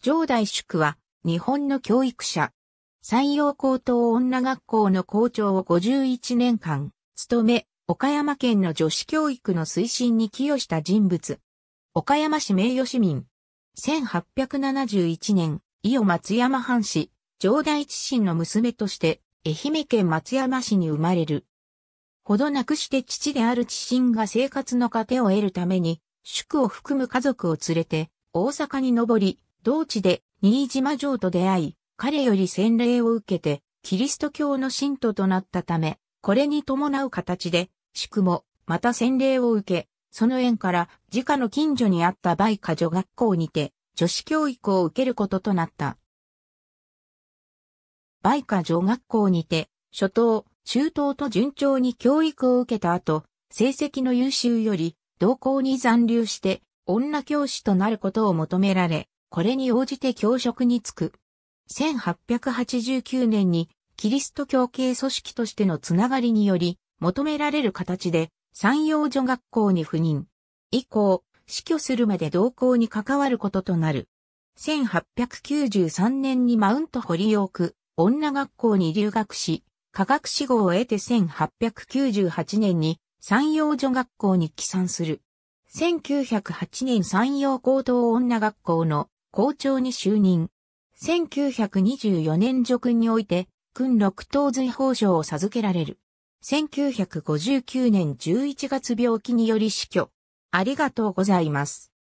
上代宿は、日本の教育者。山陽高等女学校の校長を51年間、務め、岡山県の女子教育の推進に寄与した人物。岡山市名誉市民。1871年、伊予松山藩士、上代知心の娘として、愛媛県松山市に生まれる。ほどなくして父である知心が生活の糧を得るために、宿を含む家族を連れて、大阪に上り、同地で新島城と出会い、彼より洗礼を受けて、キリスト教の信徒となったため、これに伴う形で、宿も、また洗礼を受け、その縁から、自家の近所にあった梅花女学校にて、女子教育を受けることとなった。梅花女学校にて、初等、中等と順調に教育を受けた後、成績の優秀より、同校に残留して、女教師となることを求められ、これに応じて教職に就く。1889年にキリスト教系組織としてのつながりにより求められる形で山陽女学校に赴任。以降、死去するまで同行に関わることとなる。1893年にマウントリオーク女学校に留学し、科学志望を得て1898年に山陽女学校に帰参する。1908年山陽高等女学校の校長に就任。1924年叙勲において、君六等随法上を授けられる。1959年11月病気により死去。ありがとうございます。